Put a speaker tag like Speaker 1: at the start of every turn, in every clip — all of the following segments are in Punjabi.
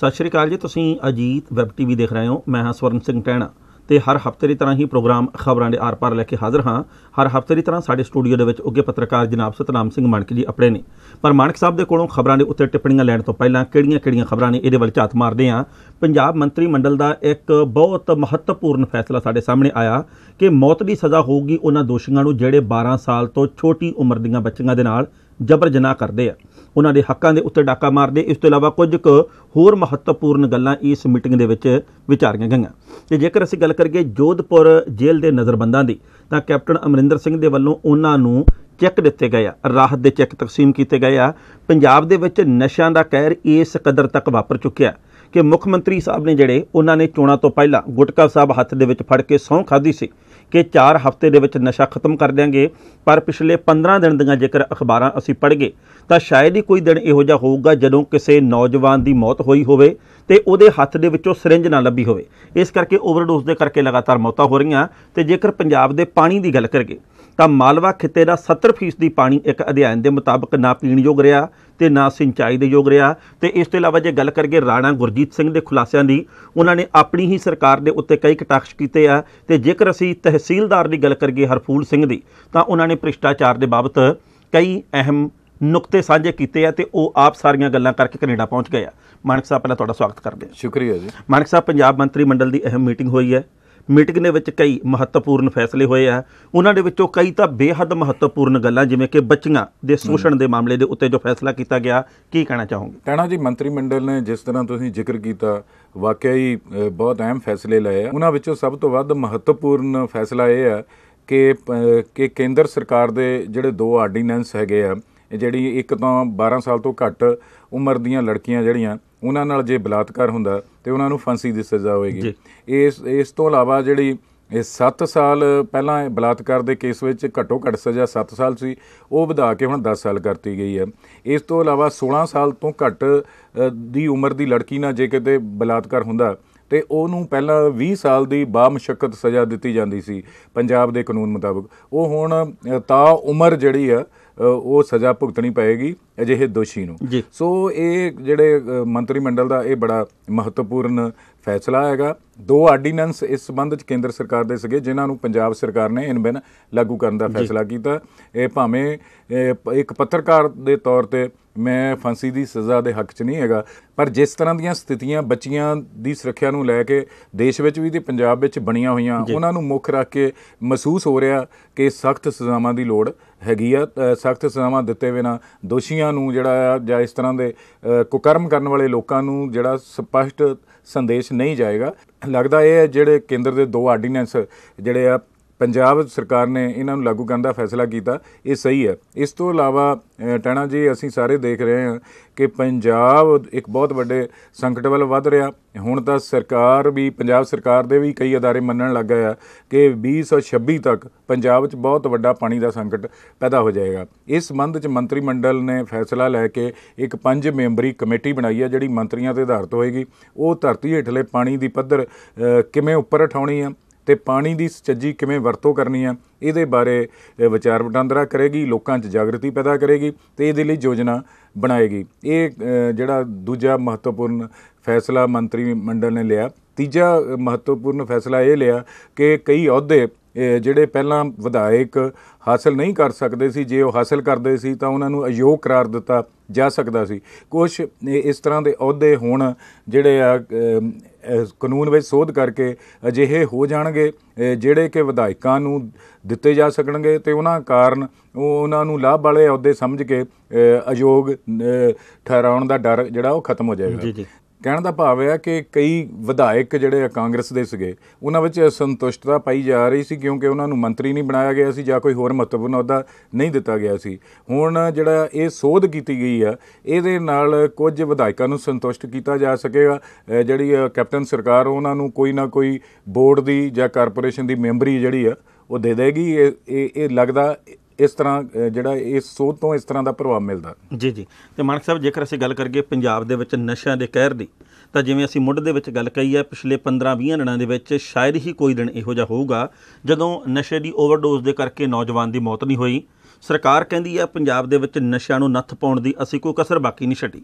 Speaker 1: ਸਤਿ ਸ਼੍ਰੀ ਅਕਾਲ ਜੀ ਤੁਸੀਂ ਅਜੀਤ ਵੈਬ ਟੀਵੀ ਦੇਖ ਰਹੇ ਹੋ ਮੈਂ ਹਾਂ ਸਵਰਨ ਸਿੰਘ ਟੈਣਾ ਤੇ ਹਰ ਹਫਤੇ ਦੀ ਤਰ੍ਹਾਂ ਹੀ ਪ੍ਰੋਗਰਾਮ ਖਬਰਾਂ ਦੇ ਆਰ-ਪਾਰ ਲੈ ਕੇ ਹਾਜ਼ਰ ਹਾਂ ਹਰ ਹਫਤੇ ਦੀ ਤਰ੍ਹਾਂ ਸਾਡੇ ਸਟੂਡੀਓ ਦੇ ਵਿੱਚ ਉੱਗੇ ਪੱਤਰਕਾਰ ਜਨਾਬ ਸਤਨਾਮ ਸਿੰਘ ਮਾਨਕ ਜੀ ਆਪਣੇ ਨੇ ਪਰ ਮਾਨਕ ਸਾਹਿਬ ਦੇ ਕੋਲੋਂ ਖਬਰਾਂ ਦੇ ਉੱਤੇ ਟਿੱਪਣੀਆਂ ਲੈਣ ਤੋਂ ਪਹਿਲਾਂ ਕਿਹੜੀਆਂ-ਕਿਹੜੀਆਂ ਖਬਰਾਂ ਨੇ ਇਹਦੇ ਵੱਲ ਝਾਤ ਮਾਰਦੇ ਆਂ ਪੰਜਾਬ ਮੰਤਰੀ ਮੰਡਲ ਦਾ ਇੱਕ ਬਹੁਤ ਮਹੱਤਵਪੂਰਨ ਫੈਸਲਾ ਸਾਡੇ ਸਾਹਮਣੇ ਆਇਆ ਕਿ ਮੌਤ ਦੀ ਸਜ਼ਾ ਹੋਊਗੀ ਉਹਨਾਂ ਦੋਸ਼ੀਆਂ ਨੂੰ ਜਿਹੜੇ 12 ਸਾਲ ਤੋਂ ਛੋਟੀ ਉਮਰ ਦੀਆਂ ਬੱਚੀਆਂ ਦੇ ਨਾਲ ਜਬਰ ਜਨਾਹ ਕਰਦੇ ਆ ਉਹਨਾਂ ਦੇ ਹੱਕਾਂ ਦੇ ਉੱਤੇ ਡਾਕਾ ਮਾਰਦੇ ਇਸ ਤੋਂ ਇਲਾਵਾ ਕੁਝ ਕੁ ਹੋਰ ਮਹੱਤਵਪੂਰਨ ਗੱਲਾਂ ਇਸ ਮੀਟਿੰਗ ਦੇ ਵਿੱਚ ਵਿਚਾਰੀਆਂ ਗਈਆਂ ਤੇ ਜੇਕਰ ਅਸੀਂ ਗੱਲ ਕਰੀਏ ਜੋਧਪੁਰ ਜੇਲ੍ਹ ਦੇ ਨਜ਼ਰਬੰਦਾਂ ਦੀ ਤਾਂ ਕੈਪਟਨ ਅਮਰਿੰਦਰ ਸਿੰਘ ਦੇ ਵੱਲੋਂ ਉਹਨਾਂ ਨੂੰ ਚੈੱਕ ਦਿੱਤੇ ਗਏ ਆ ਰਾਹਤ ਦੇ ਚੈੱਕ ਤਕਸੀਮ ਕੀਤੇ ਗਏ ਆ ਪੰਜਾਬ ਦੇ ਵਿੱਚ ਨਸ਼ਿਆਂ ਦਾ ਕਹਿਰ ਇਸ ਕਦਰ ਤੱਕ ਵਾਪਰ ਚੁੱਕਿਆ ਕਿ ਮੁੱਖ ਮੰਤਰੀ ਸਾਹਿਬ ਨੇ ਜਿਹੜੇ ਉਹਨਾਂ ਨੇ ਚੋਣਾਂ ਤੋਂ ਪਹਿਲਾਂ ਗੁਟਕਾ ਸਾਹਿਬ ਹੱਥ ਦੇ ਵਿੱਚ ਫੜ ਕੇ ਸੌਂ ਖਾਦੀ ਸੀ ਕਿ 4 ਹਫ਼ਤੇ ਦੇ ਵਿੱਚ ਨਸ਼ਾ ਖਤਮ ਕਰ ਦਿਆਂਗੇ ਪਰ ਪਿਛਲੇ 15 ਦਿਨ ਦੀਆਂ ਜੇਕਰ ਅਖਬਾਰਾਂ ਅਸੀਂ ਪੜ੍ਹਗੇ ਤਾਂ ਸ਼ਾਇਦ ਹੀ ਕੋਈ ਦਿਨ ਇਹੋ ਜਿਹਾ ਹੋਊਗਾ ਜਦੋਂ ਕਿਸੇ ਨੌਜਵਾਨ ਦੀ ਮੌਤ ਹੋਈ ਹੋਵੇ ਤੇ ਉਹਦੇ ਹੱਥ ਦੇ ਵਿੱਚੋਂ ਸਿਰਿੰਜ ਨਾ ਲੱਭੀ ਹੋਵੇ ਇਸ ਕਰਕੇ ਓਵਰਡੋਸ ਦੇ ਕਰਕੇ ਲਗਾਤਾਰ ਮੌਤਾਂ ਹੋ ਰਹੀਆਂ ਤੇ ਜੇਕਰ ਪੰਜਾਬ ਦੇ ਪਾਣੀ ਦੀ ਗੱਲ ਕਰਗੇ ਤਾਂ ਮਾਲਵਾ ਖਿੱਤੇ ਦਾ 70% ਦੀ ਪਾਣੀ ਇੱਕ ਅਧਿਐਨ ਦੇ ਮੁਤਾਬਕ ਨਾ ਪੀਣਯੋਗ ਰਿਹਾ ਤੇ ਨਾ ਸਿੰਚਾਈ ਦੇ ਯੋਗ ਰਿਹਾ ਤੇ ਇਸ ਤੋਂ ਇਲਾਵਾ ਜੇ ਗੱਲ ਕਰੀਏ ਰਾਣਾ ਗੁਰਜੀਤ ਸਿੰਘ ਦੇ ਖੁਲਾਸਿਆਂ ਦੀ ਉਹਨਾਂ ਨੇ ਆਪਣੀ ਹੀ ਸਰਕਾਰ ਦੇ ਉੱਤੇ ਕਈ ਕਟਾਕਸ਼ ਕੀਤੇ ਆ ਤੇ ਜੇਕਰ ਅਸੀਂ ਤਹਿਸੀਲਦਾਰ ਦੀ ਗੱਲ ਕਰੀਏ ਹਰਫੂਲ ਸਿੰਘ ਦੀ ਤਾਂ ਉਹਨਾਂ ਨੇ ਭ੍ਰਿਸ਼ਟਾਚਾਰ ਦੇ ਬਾਬਤ ਕਈ ਅਹਿਮ ਨੁਕਤੇ ਸਾਂਝੇ ਕੀਤੇ ਆ ਤੇ ਉਹ ਆਪ ਸਾਰੀਆਂ ਗੱਲਾਂ ਕਰਕੇ ਕੈਨੇਡਾ ਪਹੁੰਚ ਗਏ ਆ ਮਾਨਕ ਸਾਹਿਬ ਪਹਿਲਾਂ ਤੁਹਾਡਾ ਸਵਾਗਤ ਕਰਦੇ ਆ ਸ਼ੁਕਰੀਆ ਜੀ ਮਾਨਕ ਸਾਹਿਬ ਪੰਜਾਬ ਮੰਤਰੀ ਮੰਡਲ ਦੀ ਅਹਿਮ ਮੀਟਿੰਗ ਹੋਈ ਹੈ ਮੀਟਿੰਗ ਦੇ ਵਿੱਚ ਕਈ ਮਹੱਤਵਪੂਰਨ ਫੈਸਲੇ ਹੋਏ ਆ ਉਹਨਾਂ ਦੇ ਵਿੱਚੋਂ ਕਈ ਤਾਂ ਬੇਹੱਦ ਮਹੱਤਵਪੂਰਨ ਗੱਲਾਂ ਜਿਵੇਂ ਕਿ ਬੱਚੀਆਂ ਦੇ ਸ਼ੋਸ਼ਣ ਦੇ ਮਾਮਲੇ ਦੇ ਉੱਤੇ ਜੋ ਫੈਸਲਾ ਕੀਤਾ ਗਿਆ ਕੀ ਕਹਿਣਾ ਚਾਹੋਗੇ
Speaker 2: ਕਹਿਣਾ ਜੀ ਮੰਤਰੀ ਮੰਡਲ ਨੇ ਜਿਸ ਤਰ੍ਹਾਂ ਤੁਸੀਂ ਜ਼ਿਕਰ ਕੀਤਾ ਵਾਕਿਆ ਹੀ ਬਹੁਤ ਅਹਿਮ ਫੈਸਲੇ ਲਏ ਆ ਉਹਨਾਂ ਵਿੱਚੋਂ ਸਭ ਤੋਂ ਵੱਧ ਮਹੱਤਵਪੂਰਨ ਫੈਸਲਾ ਇਹ ਆ ਕਿ ਕਿ ਕੇਂਦਰ ਸਰਕਾਰ ਦੇ ਜਿਹੜੇ ਦੋ ਆਰਡੀਨੈਂਸ ਹੈਗੇ ਆ ਜਿਹੜੀ ਇੱਕ ਤਾਂ 12 ਸਾਲ ਤੋਂ ਘੱਟ ਉਮਰ ਦੀਆਂ ਲੜਕੀਆਂ ਜਿਹੜੀਆਂ ਉਹਨਾਂ ਨਾਲ ਜੇ ਬਲਾਤਕਾਰ ਹੁੰਦਾ ਤੇ ਉਹਨਾਂ ਨੂੰ ਫਾਂਸੀ ਦੀ ਸਜ਼ਾ ਹੋਏਗੀ ਇਸ ਇਸ ਤੋਂ ਇਲਾਵਾ ਜਿਹੜੀ ਇਹ 7 ਸਾਲ ਪਹਿਲਾਂ ਬਲਾਤਕਾਰ ਦੇ ਕੇਸ ਵਿੱਚ ਘੱਟੋ ਘੱਟ ਸਜ਼ਾ 7 ਸਾਲ ਸੀ ਉਹ ਵਧਾ ਕੇ ਹੁਣ 10 ਸਾਲ ਕਰਤੀ ਗਈ ਹੈ ਇਸ ਤੋਂ ਇਲਾਵਾ 16 ਸਾਲ ਤੋਂ ਘੱਟ ਦੀ ਉਮਰ ਦੀ ਲੜਕੀ ਨਾਲ ਜੇ ਕਿਤੇ ਬਲਾਤਕਾਰ ਹੁੰਦਾ ਤੇ ਉਹਨੂੰ ਪਹਿਲਾਂ 20 ਸਾਲ ਦੀ ਬਾਮਸ਼ਕਤ ਸਜ਼ਾ ਦਿੱਤੀ ਜਾਂਦੀ ਸੀ ਪੰਜਾਬ ਦੇ ਕਾਨੂੰਨ ਮੁਤਾਬਕ ਉਹ ਹੁਣ ਤਾਂ ਉਮਰ ਜਿਹੜੀ ਆ ਉਹ ਸਜ਼ਾ ਭੁਗਤਣੀ ਪਏਗੀ ਅਜਿਹੇ ਦੋਸ਼ੀ ਨੂੰ ਸੋ ਇਹ ਜਿਹੜੇ ਮੰਤਰੀ ਮੰਡਲ ਦਾ ਇਹ ਬੜਾ ਮਹੱਤਵਪੂਰਨ ਫੈਸਲਾ ਹੈਗਾ ਦੋ ਆਰਡੀਨੈਂਸ ਇਸ ਸੰਬੰਧ ਵਿੱਚ ਕੇਂਦਰ ਸਰਕਾਰ ਦੇ ਸਗੇ ਜਿਨ੍ਹਾਂ ਨੂੰ ਪੰਜਾਬ ਸਰਕਾਰ ਨੇ ਬਿਨ ਲਾਗੂ ਕਰਨ ਦਾ ਫੈਸਲਾ ਕੀਤਾ ਇਹ ਭਾਵੇਂ ਇੱਕ ਪੱਤਰਕਾਰ ਦੇ ਤੌਰ ਤੇ ਮੈਂ ਫਾਂਸੀ ਦੀ ਸਜ਼ਾ ਦੇ ਹੱਕ 'ਚ ਨਹੀਂ ਹੈਗਾ ਪਰ ਜਿਸ ਤਰ੍ਹਾਂ ਦੀਆਂ ਸਥਿਤੀਆਂ ਬੱਚੀਆਂ ਦੀ ਸੁਰੱਖਿਆ ਨੂੰ ਲੈ ਕੇ ਦੇਸ਼ ਵਿੱਚ ਵੀ ਤੇ ਪੰਜਾਬ ਵਿੱਚ ਬਣੀਆਂ ਹੋਈਆਂ ਉਹਨਾਂ ਨੂੰ ਮੁੱਖ ਰੱਖ ਕੇ ਮਹਿਸੂਸ ਹੋ ਰਿਹਾ ਕਿ ਸਖਤ ਸਜ਼ਾਵਾਂ ਦੀ ਲੋੜ ਹੈਗੀ ਆ ਸਖਤ ਸਜ਼ਾਵਾਂ ਦਿੱਤੇ ਬਿਨਾ ਦੋਸ਼ੀਆਂ ਨੂੰ ਜਿਹੜਾ ਜਾਂ ਇਸ ਤਰ੍ਹਾਂ ਦੇ ਕੁਕਰਮ ਕਰਨ ਵਾਲੇ ਲੋਕਾਂ ਨੂੰ ਜਿਹੜਾ ਸਪਸ਼ਟ ਸੰਦੇਸ਼ ਨਹੀਂ ਜਾਏਗਾ ਲੱਗਦਾ ਇਹ ਹੈ ਜਿਹੜੇ ਕੇਂਦਰ ਦੇ ਦੋ ਆਰਡੀਨੈਂਸ ਜਿਹੜੇ ਆ ਪੰਜਾਬ ਸਰਕਾਰ ਨੇ ਇਹਨਾਂ ਨੂੰ ਲਾਗੂ ਕਰਨ ਦਾ ਫੈਸਲਾ ਕੀਤਾ ਇਹ ਸਹੀ ਹੈ ਇਸ ਤੋਂ ਇਲਾਵਾ ਟਾਣਾ ਜੀ ਅਸੀਂ ਸਾਰੇ ਦੇਖ ਰਹੇ ਹਾਂ ਕਿ ਪੰਜਾਬ ਇੱਕ ਬਹੁਤ ਵੱਡੇ ਸੰਕਟ ਵੱਲ ਵੱਧ ਰਿਹਾ ਹੁਣ ਤਾਂ ਸਰਕਾਰ ਵੀ ਪੰਜਾਬ ਸਰਕਾਰ ਦੇ ਵੀ ਕਈ ادارے ਮੰਨਣ ਲੱਗ ਗਏ ਆ ਕਿ 2026 ਤੱਕ ਪੰਜਾਬ 'ਚ ਬਹੁਤ ਵੱਡਾ ਪਾਣੀ ਦਾ ਸੰਕਟ ਪੈਦਾ ਹੋ ਜਾਏਗਾ ਇਸ ਸੰਬੰਧ 'ਚ ਮੰਤਰੀ ਮੰਡਲ ਨੇ ਫੈਸਲਾ ਲੈ ਕੇ ਇੱਕ ਪੰਜ ਮੈਂਬਰੀ ਕਮੇਟੀ ਬਣਾਈ ਹੈ ਜਿਹੜੀ ਮੰਤਰੀਆਂ ਤੇ ਆਧਾਰਿਤ ਹੋਏਗੀ ਉਹ ਧਰਤੀ ਹੇਠਲੇ ਪਾਣੀ ਦੀ ਪੱਧਰ ਕਿਵੇਂ ਉੱਪਰ ਉਠਾਉਣੀ ਆ ਤੇ ਪਾਣੀ ਦੀ ਸੱਚੀ ਕਿਵੇਂ ਵਰਤੋਂ ਕਰਨੀ ਆ ਇਹਦੇ ਬਾਰੇ ਵਿਚਾਰ ਵਟਾਂਦਰਾ ਕਰੇਗੀ ਲੋਕਾਂ 'ਚ ਜਾਗਰਤੀ ਪੈਦਾ ਕਰੇਗੀ ਤੇ ਇਹਦੇ ਲਈ ਯੋਜਨਾ ਬਣਾਏਗੀ ਇਹ ਜਿਹੜਾ ਦੂਜਾ ਮਹੱਤਵਪੂਰਨ ਫੈਸਲਾ ਮੰਤਰੀ ਮੰਡਲ ਨੇ ਲਿਆ ਤੀਜਾ ਮਹੱਤਵਪੂਰਨ ਫੈਸਲਾ ਇਹ ਲਿਆ ਕਿ ਕਈ ਅਹੁਦੇ ਜਿਹੜੇ ਪਹਿਲਾਂ ਵਿਧਾਇਕ ਹਾਸਲ ਨਹੀਂ ਕਰ ਸਕਦੇ ਸੀ ਜੇ ਉਹ ਹਾਸਲ ਕਰਦੇ ਸੀ ਤਾਂ ਉਹਨਾਂ ਨੂੰ ਅਯੋਗ ਕਰਾਰ ਦਿੱਤਾ ਜਾ ਸਕਦਾ ਸੀ ਕੁਝ ਇਸ ਤਰ੍ਹਾਂ ਦੇ ਅਹੁਦੇ ਹੁਣ ਜਿਹੜੇ ਆ ਕਾਨੂੰਨ ਵਿੱਚ ਸੋਧ ਕਰਕੇ ਅਜਿਹੇ ਹੋ ਜਾਣਗੇ ਜਿਹੜੇ ਕਿ ਵਿਧਾਇਕਾਂ ਨੂੰ ਦਿੱਤੇ ਜਾ ਸਕਣਗੇ ਤੇ ਉਹਨਾਂ ਕਾਰਨ ਉਹਨਾਂ ਨੂੰ ਲਾਭ ਵਾਲੇ ਅਹੁਦੇ ਸਮਝ ਕੇ ਅਯੋਗ ਠਹਿਰਾਉਣ ਦਾ ਡਰ ਜਿਹੜਾ ਉਹ ਖਤਮ ਹੋ ਜਾਏਗਾ ਕਹਿਣ ਦਾ ਭਾਵ ਹੈ ਕਿ ਕਈ ਵਿਧਾਇਕ ਜਿਹੜੇ ਕਾਂਗਰਸ ਦੇ ਸੀਗੇ ਉਹਨਾਂ ਵਿੱਚ ਸੰਤੁਸ਼ਟਤਾ ਪਾਈ ਜਾ ਰਹੀ ਸੀ ਕਿਉਂਕਿ ਉਹਨਾਂ ਨੂੰ ਮੰਤਰੀ ਨਹੀਂ ਬਣਾਇਆ ਗਿਆ ਸੀ ਜਾਂ ਕੋਈ ਹੋਰ ਮਹੱਤਵਪੂਰਨ ਅਹੁਦਾ ਨਹੀਂ ਦਿੱਤਾ ਗਿਆ ਸੀ ਹੁਣ ਜਿਹੜਾ ਇਹ ਸੋਧ ਕੀਤੀ ਗਈ ਆ ਇਹਦੇ ਨਾਲ ਕੁਝ ਵਿਧਾਇਕਾਂ ਨੂੰ ਸੰਤੁਸ਼ਟ ਕੀਤਾ ਜਾ ਸਕੇਗਾ ਜਿਹੜੀ ਕੈਪਟਨ ਸਰਕਾਰ ਉਹਨਾਂ ਨੂੰ ਕੋਈ ਨਾ ਕੋਈ ਬੋਰਡ ਦੀ ਜਾਂ ਕਾਰਪੋਰੇਸ਼ਨ ਦੀ ਮੈਂਬਰੀ ਜਿਹੜੀ ਆ ਉਹ ਦੇ ਦੇਗੀ ਇਹ ਇਹ ਲੱਗਦਾ ਇਸ ਤਰ੍ਹਾਂ ਜਿਹੜਾ ਇਸ ਸੋਧ ਤੋਂ ਇਸ ਤਰ੍ਹਾਂ ਦਾ ਪ੍ਰਭਾਵ ਮਿਲਦਾ
Speaker 1: ਜੀ ਜੀ ਤੇ ਮਾਨਕ ਸਾਹਿਬ ਜੇਕਰ ਅਸੀਂ ਗੱਲ ਕਰੀਏ ਪੰਜਾਬ ਦੇ ਵਿੱਚ ਨਸ਼ਿਆਂ ਦੇ ਕਹਿਰ ਦੀ ਤਾਂ ਜਿਵੇਂ ਅਸੀਂ ਮੁੱਢ ਦੇ ਵਿੱਚ ਗੱਲ ਕਹੀ ਹੈ ਪਿਛਲੇ 15-20 ਦਿਨਾਂ ਦੇ ਵਿੱਚ ਸ਼ਾਇਦ ਹੀ ਕੋਈ ਦਿਨ ਇਹੋ ਜਿਹਾ ਹੋਊਗਾ ਜਦੋਂ ਨਸ਼ੇ ਦੀ ਓਵਰਡੋਜ਼ ਦੇ ਕਰਕੇ ਨੌਜਵਾਨ ਦੀ ਮੌਤ ਨਹੀਂ ਹੋਈ ਸਰਕਾਰ ਕਹਿੰਦੀ ਹੈ ਪੰਜਾਬ ਦੇ ਵਿੱਚ ਨਸ਼ਿਆਂ ਨੂੰ ਨੱਥ ਪਾਉਣ ਦੀ ਅਸੀਂ ਕੋਈ ਕਸਰ ਬਾਕੀ ਨਹੀਂ ਛੱਡੀ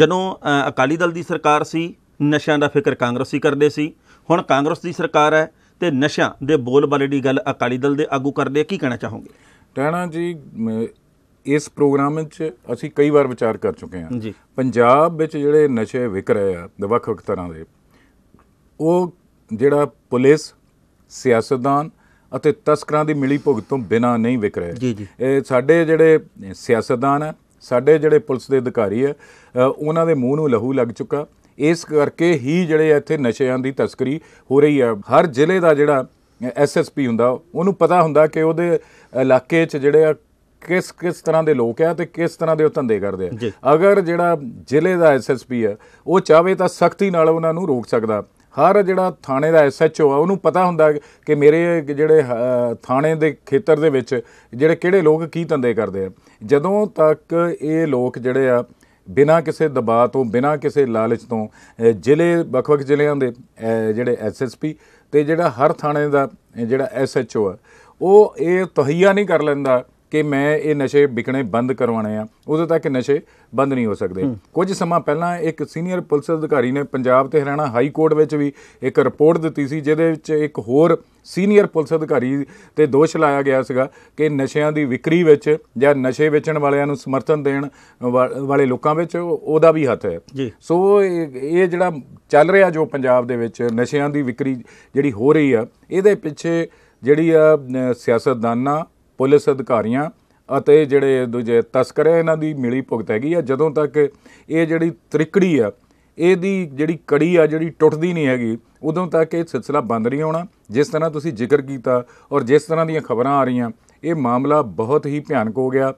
Speaker 1: ਜਦੋਂ ਅਕਾਲੀ ਦਲ ਦੀ ਸਰਕਾਰ ਸੀ ਨਸ਼ਿਆਂ ਦਾ ਫਿਕਰ ਕਾਂਗਰਸ ਹੀ ਕਰਦੇ ਸੀ ਹੁਣ ਕਾਂਗਰਸ ਦੀ ਸਰਕਾਰ ਹੈ ਤੇ ਨਸ਼ਿਆਂ ਦੇ ਬੋਲ ਬਾਲੇ ਦੀ ਗੱਲ ਅਕਾਲੀ ਦਲ ਦੇ ਆਗੂ ਕਰਦੇ ਕੀ ਕਹਿਣਾ ਚਾਹੋਗੇ
Speaker 2: ਟਹਿਣਾ ਜੀ ਇਸ ਪ੍ਰੋਗਰਾਮ ਵਿੱਚ ਅਸੀਂ ਕਈ ਵਾਰ ਵਿਚਾਰ ਕਰ ਚੁੱਕੇ ਹਾਂ ਪੰਜਾਬ ਵਿੱਚ ਜਿਹੜੇ ਨਸ਼ੇ ਵਿਕ ਰਹੇ ਆ ਵੱਖ ਵੱਖ ਤਰ੍ਹਾਂ ਦੇ ਉਹ ਜਿਹੜਾ ਪੁਲਿਸ ਸਿਆਸਤਦਾਨ ਅਤੇ ਤਸਕਰਾਂ ਦੀ ਮਿਲੀ ਭੁਗਤ ਤੋਂ ਬਿਨਾ ਨਹੀਂ ਵਿਕ ਰਹੇ ਇਹ ਸਾਡੇ ਜਿਹੜੇ ਸਿਆਸਤਦਾਨ ਆ ਸਾਡੇ ਜਿਹੜੇ ਪੁਲਿਸ ਦੇ ਅਧਿਕਾਰੀ ਆ ਉਹਨਾਂ ਦੇ ਮੂੰਹ ਨੂੰ ਲਹੂ ਲੱਗ ਚੁੱਕਾ ਇਸ ਕਰਕੇ ਹੀ ਜਿਹੜੇ ਇੱਥੇ ਨਸ਼ਿਆਂ ਦੀ ਤਸਕਰੀ ਹੋ ਰਹੀ ਆ ਹਰ ਜ਼ਿਲ੍ਹੇ ਦਾ ਜਿਹੜਾ ਐਸਐਸਪੀ ਹੁੰਦਾ ਉਹਨੂੰ ਪਤਾ ਹੁੰਦਾ ਕਿ ਉਹਦੇ ਇਲਾਕੇ 'ਚ ਜਿਹੜੇ ਆ ਕਿਸ ਕਿਸ ਤਰ੍ਹਾਂ ਦੇ ਲੋਕ ਆ ਤੇ ਕਿਸ ਤਰ੍ਹਾਂ ਦੇ ਉਹ ਧੰਦੇ ਕਰਦੇ ਆ ਅਗਰ ਜਿਹੜਾ ਜ਼ਿਲ੍ਹੇ ਦਾ ਐਸਐਸਪੀ ਆ ਉਹ ਚਾਹੇ ਤਾਂ ਸਖਤੀ ਨਾਲ ਉਹਨਾਂ ਨੂੰ ਰੋਕ ਸਕਦਾ ਹਰ ਜਿਹੜਾ ਥਾਣੇ ਦਾ ਐਸਐਚਓ ਆ ਉਹਨੂੰ ਪਤਾ ਹੁੰਦਾ ਕਿ ਮੇਰੇ ਜਿਹੜੇ ਥਾਣੇ ਦੇ ਖੇਤਰ ਦੇ ਵਿੱਚ ਜਿਹੜੇ ਕਿਹੜੇ ਲੋਕ ਕੀ ਧੰਦੇ ਕਰਦੇ ਆ ਜਦੋਂ ਤੱਕ ਇਹ ਲੋਕ ਜਿਹੜੇ ਆ ਬਿਨਾਂ ਕਿਸੇ ਦਬਾਅ ਤੋਂ ਬਿਨਾਂ ਕਿਸੇ ਲਾਲਚ ਤੋਂ ਜ਼ਿਲ੍ਹੇ ਵੱਖ-ਵੱਖ ਜ਼ਿਲ੍ਹਿਆਂ ਦੇ ਜਿਹੜੇ ਐਸਐਸਪੀ ਤੇ ਜਿਹੜਾ ਹਰ ਥਾਣੇ ਦਾ ਜਿਹੜਾ ਐਸਐਚਓ ਆ ਉਹ ਇਹ ਤਹਈਆ ਨਹੀਂ ਕਰ ਲੈਂਦਾ ਕਿ ਮੈਂ ਇਹ ਨਸ਼ੇ ਵਿਕਣੇ ਬੰਦ ਕਰਵਾਣੇ ਆ ਉਦੋਂ ਤੱਕ ਨਸ਼ੇ ਬੰਦ ਨਹੀਂ ਹੋ ਸਕਦੇ ਕੁਝ ਸਮਾਂ ਪਹਿਲਾਂ ਇੱਕ ਸੀਨੀਅਰ ਪੁਲਿਸ ਅਧਿਕਾਰੀ ਨੇ ਪੰਜਾਬ ਤੇ ਹਰਿਆਣਾ ਹਾਈ ਕੋਰਟ ਵਿੱਚ ਵੀ ਇੱਕ ਰਿਪੋਰਟ ਦਿੱਤੀ ਸੀ ਜਿਹਦੇ ਵਿੱਚ ਇੱਕ ਹੋਰ ਸੀਨੀਅਰ ਪੁਲਿਸ ਅਧਿਕਾਰੀ ਤੇ ਦੋਸ਼ ਲਾਇਆ ਗਿਆ ਸੀਗਾ ਕਿ ਨਸ਼ਿਆਂ ਦੀ ਵਿਕਰੀ ਵਿੱਚ ਜਾਂ ਨਸ਼ੇ ਵੇਚਣ ਵਾਲਿਆਂ ਨੂੰ ਸਮਰਥਨ ਦੇਣ ਵਾਲੇ ਲੋਕਾਂ ਵਿੱਚ ਉਹਦਾ ਵੀ ਹੱਥ ਹੈ ਸੋ ਇਹ ਜਿਹੜਾ ਚੱਲ ਰਿਹਾ ਜੋ ਪੰਜਾਬ ਦੇ ਵਿੱਚ ਨਸ਼ਿਆਂ ਦੀ ਵਿਕਰੀ ਜਿਹੜੀ ਹੋ ਰਹੀ ਆ ਇਹਦੇ ਪਿੱਛੇ ਜਿਹੜੀ ਆ ਸਿਆਸਤਦਾਨਾਂ ਪੁਲਿਸ ਅਧਿਕਾਰੀਆਂ ਅਤੇ ਜਿਹੜੇ ਦੂਜੇ ਤਸਕਰ ਹੈ ਇਹਨਾਂ ਦੀ ਮਿਲੀ ਭੁਗਤ ਹੈਗੀ ਆ ਜਦੋਂ ਤੱਕ ਇਹ ਜਿਹੜੀ ਤ੍ਰਿਕੜੀ ਆ ਇਹਦੀ ਜਿਹੜੀ ਕੜੀ ਆ ਜਿਹੜੀ ਟੁੱਟਦੀ ਨਹੀਂ ਹੈਗੀ ਉਦੋਂ ਤੱਕ ਇਹ ਸਿਲਸਿਲਾ ਬੰਦ ਨਹੀਂ ਹੋਣਾ ਜਿਸ ਤਰ੍ਹਾਂ ਤੁਸੀਂ ਜ਼ਿਕਰ ਕੀਤਾ ਔਰ ਜਿਸ ਤਰ੍ਹਾਂ ਦੀਆਂ ਖਬਰਾਂ ਆ ਰਹੀਆਂ ਇਹ ਮਾਮਲਾ ਬਹੁਤ ਹੀ ਭਿਆਨਕ ਹੋ ਗਿਆ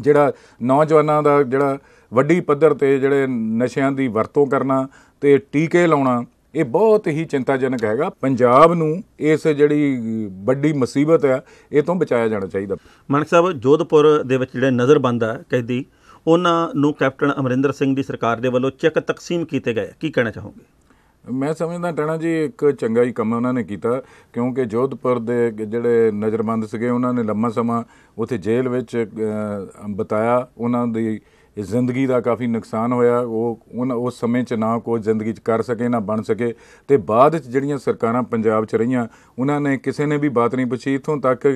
Speaker 2: ਜਿਹੜਾ ਨੌਜਵਾਨਾਂ ਦਾ ਜਿਹੜਾ ਵੱਡੀ ਪੱਧਰ ਤੇ ਜਿਹੜੇ ਨਸ਼ਿਆਂ ਦੀ ਵਰਤੋਂ ਕਰਨਾ ਤੇ ਟੀਕੇ ਲਾਉਣਾ ਇਹ ਬਹੁਤ ਹੀ ਚਿੰਤਾਜਨਕ
Speaker 1: ਹੈਗਾ ਪੰਜਾਬ ਨੂੰ ਇਸ ਜਿਹੜੀ ਵੱਡੀ ਮੁਸੀਬਤ ਹੈ ਇਹ ਤੋਂ ਬਚਾਇਆ ਜਾਣਾ ਚਾਹੀਦਾ ਮਨਕ ਸਾਹਿਬ ਜੋਧਪੁਰ ਦੇ ਵਿੱਚ ਜਿਹੜੇ ਨਜ਼ਰਬੰਦ ਆ ਕੈਦੀ ਉਹਨਾਂ ਨੂੰ ਕੈਪਟਨ ਅਮਰਿੰਦਰ ਸਿੰਘ ਦੀ ਸਰਕਾਰ ਦੇ ਵੱਲੋਂ ਚੈੱਕ ਤਕਸੀਮ ਕੀਤੇ ਗਏ ਕੀ ਕਹਿਣਾ ਚਾਹੋਗੇ
Speaker 2: ਮੈਂ ਸਮਝਦਾ ਟਣਾ ਜੀ ਇੱਕ ਚੰਗਾ ਹੀ ਕੰਮ ਉਹਨਾਂ ਨੇ ਕੀਤਾ ਕਿਉਂਕਿ ਜੋਧਪੁਰ ਦੇ ਜਿਹੜੇ ਨਜ਼ਰਬੰਦ ਸੀਗੇ ਉਹਨਾਂ ਨੇ ਲੰਮਾ ਸਮਾਂ ਉੱਥੇ ਜੇਲ੍ਹ ਵਿੱਚ ਬਤਾਇਆ ਉਹਨਾਂ ਦੀ ਇਹ ਜ਼ਿੰਦਗੀ ਦਾ ਕਾਫੀ ਨੁਕਸਾਨ ਹੋਇਆ ਉਹ ਉਸ ਸਮੇਂ 'ਚ ਨਾ ਕੋਈ ਜ਼ਿੰਦਗੀ 'ਚ ਕਰ ਸਕੇ ਨਾ ਬਣ ਸਕੇ ਤੇ ਬਾਅਦ 'ਚ ਜਿਹੜੀਆਂ ਸਰਕਾਰਾਂ ਪੰਜਾਬ 'ਚ ਰਹੀਆਂ ਉਹਨਾਂ ਨੇ ਕਿਸੇ ਨੇ ਵੀ ਬਾਤ ਨਹੀਂ ਪੁੱਛੀ ਇਥੋਂ ਤੱਕ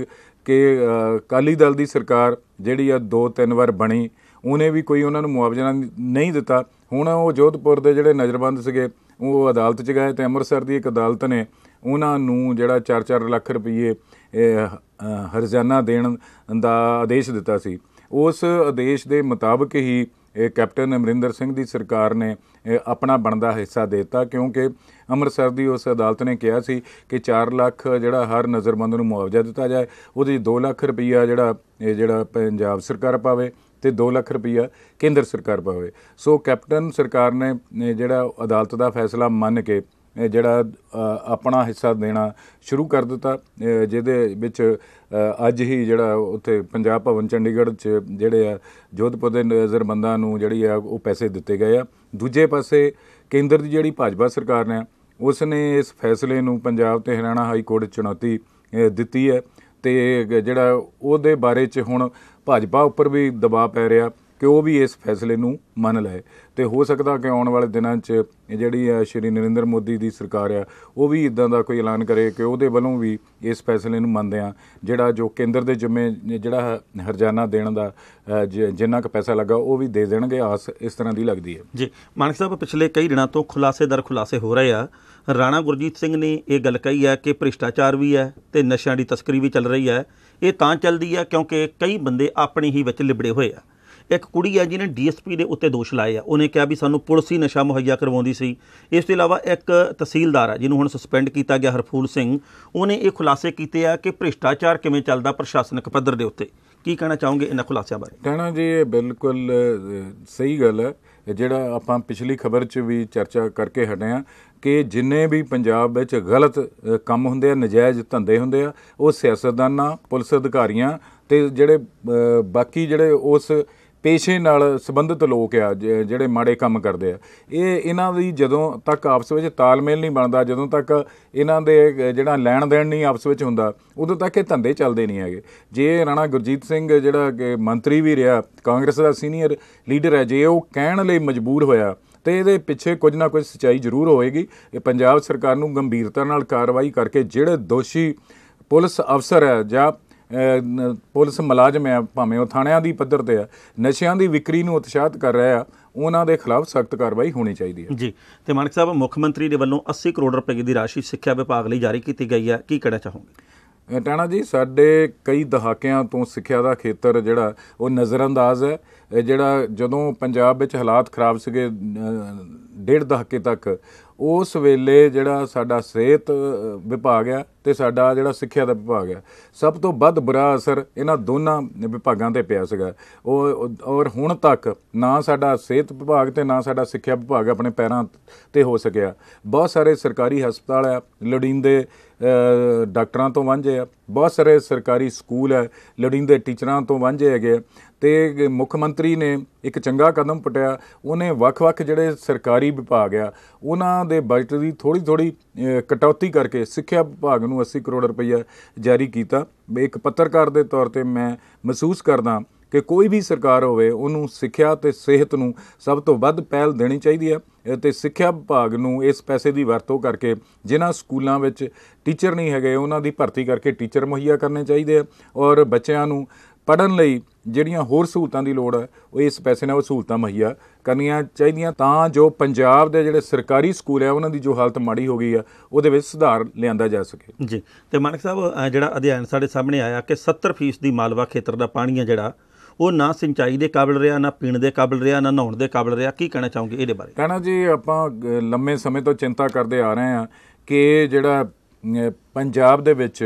Speaker 2: ਕਿ ਕਾਲੀ ਦਲ ਦੀ ਸਰਕਾਰ ਜਿਹੜੀ ਆ ਦੋ ਤਿੰਨ ਵਾਰ ਬਣੀ ਉਹਨੇ ਵੀ ਕੋਈ ਉਹਨਾਂ ਨੂੰ ਮੁਆਵਜ਼ਾ ਨਹੀਂ ਦਿੱਤਾ ਹੁਣ ਉਹ ਜੋਧਪੁਰ ਦੇ ਜਿਹੜੇ ਨਜ਼ਰਬੰਦ ਸੀਗੇ ਉਹ ਅਦਾਲਤ 'ਚ ਗਏ ਤੇ ਅੰਮ੍ਰਿਤਸਰ ਦੀ ਇੱਕ ਅਦਾਲਤ ਨੇ ਉਹਨਾਂ ਨੂੰ ਜਿਹੜਾ 4-4 ਲੱਖ ਰੁਪਏ ਹਰਜਾਨਾ ਦੇਣ ਦਾ ਆਦੇਸ਼ ਦਿੱਤਾ ਸੀ ਉਸ ਆਦੇਸ਼ ਦੇ ਮੁਤਾਬਕ ਹੀ ਇਹ ਕੈਪਟਨ ਅਮਰਿੰਦਰ ਸਿੰਘ ਦੀ ਸਰਕਾਰ ਨੇ ਆਪਣਾ ਬਣਦਾ ਹਿੱਸਾ ਦਿੱਤਾ ਕਿਉਂਕਿ ਅੰਮ੍ਰਿਤਸਰ ਦੀ ਉਸ ਅਦਾਲਤ ਨੇ ਕਿਹਾ ਸੀ ਕਿ 4 ਲੱਖ ਜਿਹੜਾ ਹਰ ਨਜ਼ਰਬੰਦ ਨੂੰ ਮੁਆਵਜ਼ਾ ਦਿੱਤਾ ਜਾਏ ਉਹਦੇ 2 ਲੱਖ ਰੁਪਈਆ ਜਿਹੜਾ ਇਹ ਜਿਹੜਾ ਪੰਜਾਬ ਸਰਕਾਰ ਪਾਵੇ ਤੇ 2 ਲੱਖ ਰੁਪਈਆ ਕੇਂਦਰ ਸਰਕਾਰ ਪਾਵੇ ਸੋ ਕੈਪਟਨ ਸਰਕਾਰ ਨੇ ਜਿਹੜਾ ਅਦਾਲਤ ਦਾ ਫੈਸਲਾ ਮੰਨ ਕੇ ਜਿਹੜਾ ਆਪਣਾ ਹਿੱਸਾ ਦੇਣਾ ਸ਼ੁਰੂ ਕਰ ਦਿੱਤਾ ਜਿਹਦੇ ਵਿੱਚ ਅੱਜ ਹੀ ਜਿਹੜਾ ਉੱਥੇ ਪੰਜਾਬ ਭਵਨ ਚੰਡੀਗੜ੍ਹ 'ਚ ਜਿਹੜੇ ਆ ਜੋਧਪੁਰ ਦੇ ਨਜ਼ਰਬੰਦਾਂ ਨੂੰ ਜਿਹੜੀ ਆ ਉਹ ਪੈਸੇ ਦਿੱਤੇ ਗਏ ਆ ਦੂਜੇ ਪਾਸੇ ਕੇਂਦਰ ਦੀ ਜਿਹੜੀ ਭਾਜਪਾ ਸਰਕਾਰ ਨੇ ਉਸ ਨੇ ਇਸ ਫੈਸਲੇ ਨੂੰ ਪੰਜਾਬ ਤੇ ਹਰਿਆਣਾ ਹਾਈ ਕੋਰਟ ਚੁਣੌਤੀ ਦਿੱਤੀ ਹੈ ਤੇ ਜਿਹੜਾ ਉਹਦੇ ਬਾਰੇ 'ਚ ਹੁਣ ਭਾਜਪਾ ਉੱਪਰ ਵੀ ਦਬਾਅ ਪੈ ਰਿਹਾ ਕਿ ਉਹ ਵੀ ਇਸ ਫੈਸਲੇ ਨੂੰ ਮੰਨ ਲਏ ਤੇ ਹੋ ਸਕਦਾ ਕਿ ਆਉਣ ਵਾਲੇ ਦਿਨਾਂ 'ਚ ਜਿਹੜੀ ਹੈ ਸ਼੍ਰੀ ਨਰਿੰਦਰ ਮੋਦੀ ਦੀ ਸਰਕਾਰ ਆ ਉਹ ਵੀ ਇਦਾਂ ਦਾ ਕੋਈ ਐਲਾਨ ਕਰੇ ਕਿ ਉਹਦੇ ਵੱਲੋਂ ਵੀ ਇਸ ਫੈਸਲੇ ਨੂੰ ਮੰਨਦੇ ਆ ਜਿਹੜਾ ਜੋ ਕੇਂਦਰ ਦੇ ਜਿੰਮੇ ਜਿਹੜਾ ਹਰਜਾਨਾ ਦੇਣ ਦਾ ਜਿੰਨਾ ਕੁ ਪੈਸਾ ਲੱਗਾ ਉਹ ਵੀ ਦੇ ਦੇਣਗੇ ਆਸ ਇਸ ਤਰ੍ਹਾਂ ਦੀ ਲੱਗਦੀ ਹੈ
Speaker 1: ਜੀ ਮਾਨਕ ਸਾਹਿਬ ਪਿਛਲੇ ਕਈ ਦਿਨਾਂ ਤੋਂ ਖੁਲਾਸੇਦਾਰ ਖੁਲਾਸੇ ਹੋ ਰਹੇ ਆ ਰਾਣਾ ਗੁਰਜੀਤ ਸਿੰਘ ਨੇ ਇਹ ਗੱਲ ਕਹੀ ਹੈ ਕਿ ਭ੍ਰਿਸ਼ਟਾਚਾਰ ਵੀ ਹੈ ਤੇ ਨਸ਼ਿਆਂ ਦੀ ਤਸਕਰੀ ਵੀ ਚੱਲ ਰਹੀ ਹੈ ਇਹ ਤਾਂ ਚੱਲਦੀ ਹੈ ਕਿਉਂਕਿ ਕਈ ਬੰਦੇ ਆਪਣੀ ਹੀ ਵਿੱਚ ਲਿਬੜੇ ਹੋਏ ਆ ਇੱਕ ਕੁੜੀ ਆ ਜਿਹਨੇ ਡੀਐਸਪੀ ਦੇ ਉੱਤੇ ਦੋਸ਼ ਲਾਏ ਆ ਉਹਨੇ ਕਿਹਾ ਵੀ ਸਾਨੂੰ ਪੁਲਿਸ ਹੀ ਨਸ਼ਾ ਮੁਹੱਈਆ ਕਰਵਾਉਂਦੀ ਸੀ ਇਸ ਤੋਂ ਇਲਾਵਾ ਇੱਕ ਤਹਿਸੀਲਦਾਰ ਆ ਜਿਹਨੂੰ ਹੁਣ ਸਸਪੈਂਡ ਕੀਤਾ ਗਿਆ ਹਰਫੂਲ ਸਿੰਘ ਉਹਨੇ ਇਹ ਖੁਲਾਸੇ ਕੀਤੇ ਆ ਕਿ ਭ੍ਰਿਸ਼ਟਾਚਾਰ ਕਿਵੇਂ ਚੱਲਦਾ ਪ੍ਰਸ਼ਾਸਨਿਕ ਪੱਧਰ ਦੇ ਉੱਤੇ ਕੀ ਕਹਿਣਾ ਚਾਹੋਗੇ ਇਹਨਾਂ ਖੁਲਾਸਿਆਂ ਬਾਰੇ
Speaker 2: ਕਹਿਣਾ ਜੀ ਇਹ ਬਿਲਕੁਲ ਸਹੀ ਗੱਲ ਹੈ ਜਿਹੜਾ ਆਪਾਂ ਪਿਛਲੀ ਖਬਰ 'ਚ ਵੀ ਚਰਚਾ ਕਰਕੇ ਹਟੇ ਆ ਕਿ ਜਿੰਨੇ ਵੀ ਪੰਜਾਬ ਵਿੱਚ ਗਲਤ ਕੰਮ ਹੁੰਦੇ ਆ ਨਜਾਇਜ਼ ਧੰਦੇ ਹੁੰਦੇ ਆ ਉਹ ਸਿਆਸਤਦਾਨਾਂ ਪੁਲਿਸ ਅਧਿਕਾਰੀਆਂ ਤੇ ਜਿਹੜੇ ਬਾਕੀ ਜਿਹੜੇ ਉਸ ਪੇਸ਼ੇ ਨਾਲ ਸੰਬੰਧਿਤ ਲੋਕ ਆ ਜਿਹੜੇ ਮਾੜੇ ਕੰਮ ਕਰਦੇ ਆ ਇਹ ਇਹਨਾਂ ਦੀ ਜਦੋਂ ਤੱਕ ਆਪਸ ਵਿੱਚ ਤਾਲਮੇਲ ਨਹੀਂ ਬਣਦਾ ਜਦੋਂ ਤੱਕ ਇਹਨਾਂ ਦੇ ਜਿਹੜਾ ਲੈਣ ਦੇਣ ਨਹੀਂ ਆਪਸ ਵਿੱਚ ਹੁੰਦਾ ਉਦੋਂ ਤੱਕ ਇਹ ਧੰਦੇ ਚੱਲਦੇ ਨਹੀਂ ਹੈਗੇ ਜੇ ਰਾਣਾ ਗੁਰਜੀਤ ਸਿੰਘ ਜਿਹੜਾ ਮੰਤਰੀ ਵੀ ਰਿਹਾ ਕਾਂਗਰਸ ਦਾ ਸੀਨੀਅਰ ਲੀਡਰ ਹੈ ਜੇ ਉਹ ਕਹਿਣ ਲਈ ਮਜਬੂਰ ਹੋਇਆ ਤੇ ਇਹਦੇ ਪਿੱਛੇ ਕੁਝ ਨਾ ਕੁਝ ਸਚਾਈ ਜ਼ਰੂਰ ਹੋਏਗੀ ਇਹ ਪੰਜਾਬ ਸਰਕਾਰ ਨੂੰ ਗੰਭੀਰਤਾ ਨਾਲ ਕਾਰਵਾਈ ਕਰਕੇ ਜਿਹੜੇ ਦੋਸ਼ੀ ਪੁਲਿਸ ਅਫਸਰ ਹੈ ਜਾਂ ਪੁਲਿਸ ਮੁਲਾਜ਼ਮ ਹੈ ਭਾਵੇਂ ਉਹ ਥਾਣਿਆਂ ਦੀ ਪੱਧਰ ਤੇ ਆ ਨਸ਼ਿਆਂ ਦੀ ਵਿਕਰੀ ਨੂੰ ਉਤਸ਼ਾਹਤ ਕਰ ਰਹੇ ਆ ਉਹਨਾਂ
Speaker 1: ਦੇ ਖਿਲਾਫ ਸਖਤ ਕਾਰਵਾਈ ਹੋਣੀ ਚਾਹੀਦੀ ਹੈ ਜੀ ਤੇ ਮਾਨਕ ਸਾਹਿਬ ਮੁੱਖ ਮੰਤਰੀ ਦੇ ਵੱਲੋਂ 80 ਕਰੋੜ ਰੁਪਏ ਦੀ ਰਾਸ਼ੀ ਸਿੱਖਿਆ ਵਿਭਾਗ ਲਈ ਜਾਰੀ ਕੀਤੀ ਗਈ ਹੈ ਕੀ ਕਹਿਣਾ ਚਾਹੋਗੇ ਟਾਣਾ ਜੀ ਸਾਡੇ ਕਈ ਦਹਾਕਿਆਂ
Speaker 2: ਤੋਂ ਸਿੱਖਿਆ ਦਾ ਖੇਤਰ ਜਿਹੜਾ ਉਹ ਨਜ਼ਰਅੰਦਾਜ਼ ਹੈ ਜਿਹੜਾ ਜਦੋਂ ਪੰਜਾਬ ਵਿੱਚ ਹਾਲਾਤ ਖਰਾਬ ਸੀਗੇ ਡੇਢ ਦਹਾਕੇ ਤੱਕ ਉਸ ਵੇਲੇ ਜਿਹੜਾ ਸਾਡਾ ਸਿਹਤ ਵਿਭਾਗ ਆ ਤੇ ਸਾਡਾ ਜਿਹੜਾ ਸਿੱਖਿਆ ਦਾ ਵਿਭਾਗ ਆ ਸਭ ਤੋਂ ਵੱਧ ਬੁਰਾ ਅਸਰ ਇਹਨਾਂ ਦੋਨਾਂ ਵਿਭਾਗਾਂ ਤੇ ਪਿਆ ਸੀਗਾ ਉਹ ਔਰ ਹੁਣ ਤੱਕ ਨਾ ਸਾਡਾ ਸਿਹਤ ਵਿਭਾਗ ਤੇ ਨਾ ਸਾਡਾ ਸਿੱਖਿਆ ਵਿਭਾਗ ਆਪਣੇ ਪੈਰਾਂ ਤੇ ਹੋ ਸਕਿਆ ਬਹੁਤ ਸਾਰੇ ਸਰਕਾਰੀ ਹਸਪਤਾਲ ਆ ਲੜਿੰਦੇ ਡਾਕਟਰਾਂ ਤੋਂ ਵਾਂਝੇ ਆ ਬਹੁਤ ਸਾਰੇ ਸਰਕਾਰੀ ਸਕੂਲ ਆ ਲੜਿੰਦੇ ਟੀਚਰਾਂ ਤੋਂ ਵਾਂਝੇ ਹੈਗੇ ਤੇ ਮੁੱਖ ਮੰਤਰੀ ਨੇ ਇੱਕ ਚੰਗਾ ਕਦਮ ਪਟਿਆ ਉਹਨੇ ਵੱਖ-ਵੱਖ ਜਿਹੜੇ ਸਰਕਾਰੀ ਵਿਭਾਗ ਆ ਉਹਨਾਂ ਦੇ ਬਜਟ ਦੀ ਥੋੜੀ-ਥੋੜੀ ਕਟੌਤੀ ਕਰਕੇ ਸਿੱਖਿਆ ਵਿਭਾਗ ਨੂੰ 80 ਕਰੋੜ ਰੁਪਈਆ ਜਾਰੀ ਕੀਤਾ ਇੱਕ ਪੱਤਰਕਾਰ ਦੇ ਤੌਰ ਤੇ ਮੈਂ ਮਹਿਸੂਸ ਕਰਦਾ ਕਿ ਕੋਈ ਵੀ ਸਰਕਾਰ ਹੋਵੇ ਉਹਨੂੰ ਸਿੱਖਿਆ ਤੇ ਸਿਹਤ ਨੂੰ ਸਭ ਤੋਂ ਵੱਧ ਪਹਿਲ ਦੇਣੀ ਚਾਹੀਦੀ ਹੈ ਤੇ ਸਿੱਖਿਆ ਵਿਭਾਗ ਨੂੰ ਇਸ ਪੈਸੇ ਦੀ ਵਰਤੋਂ ਕਰਕੇ ਜਿਨ੍ਹਾਂ ਸਕੂਲਾਂ ਵਿੱਚ ਟੀਚਰ ਨਹੀਂ ਹੈਗੇ ਉਹਨਾਂ ਦੀ ਭਰਤੀ ਕਰਕੇ ਟੀਚਰ ਮੁਹੱਈਆ ਕਰਨੇ ਚਾਹੀਦੇ ਆ ਔਰ ਬੱਚਿਆਂ ਨੂੰ ਪੜਨ ਲਈ ਜਿਹੜੀਆਂ ਹੋਰ ਸਹੂਲਤਾਂ ਦੀ ਲੋੜ ਹੈ ਉਹ ਇਸ ਪੈਸੇ ਨਾਲ ਉਹ ਸਹੂਲਤਾਂ ਮਹੀਆ ਕਰਨੀਆਂ ਚਾਹੀਦੀਆਂ ਤਾਂ ਜੋ ਪੰਜਾਬ ਦੇ ਜਿਹੜੇ ਸਰਕਾਰੀ ਸਕੂਲ ਹੈ ਉਹਨਾਂ ਦੀ ਜੋ ਹਾਲਤ ਮਾੜੀ ਹੋ ਗਈ ਆ ਉਹਦੇ ਵਿੱਚ
Speaker 1: ਸੁਧਾਰ ਲਿਆਂਦਾ ਜਾ ਸਕੇ ਜੀ ਤੇ ਮਾਨਕ ਸਾਹਿਬ ਜਿਹੜਾ ਅਧਿਐਨ ਸਾਡੇ ਸਾਹਮਣੇ ਆਇਆ ਕਿ 70% ਦੀ ਮਾਲਵਾ ਖੇਤਰ ਦਾ ਪਾਣੀ ਹੈ ਜਿਹੜਾ ਉਹ ਨਾ ਸਿੰਚਾਈ ਦੇ ਕਾਬਿਲ ਰਿਹਾ ਨਾ ਪੀਣ ਦੇ ਕਾਬਿਲ ਰਿਹਾ ਨਾ ਨਹਾਉਣ ਦੇ ਕਾਬਿਲ ਰਿਹਾ ਕੀ ਕਹਿਣਾ ਚਾਹੋਗੇ ਇਹਦੇ ਬਾਰੇ ਕਹਿਣਾ ਜੀ ਆਪਾਂ ਲੰਮੇ ਸਮੇਂ ਤੋਂ ਚਿੰਤਾ ਕਰਦੇ ਆ ਰਹੇ ਆ ਕਿ
Speaker 2: ਜਿਹੜਾ ਪੰਜਾਬ ਦੇ ਵਿੱਚ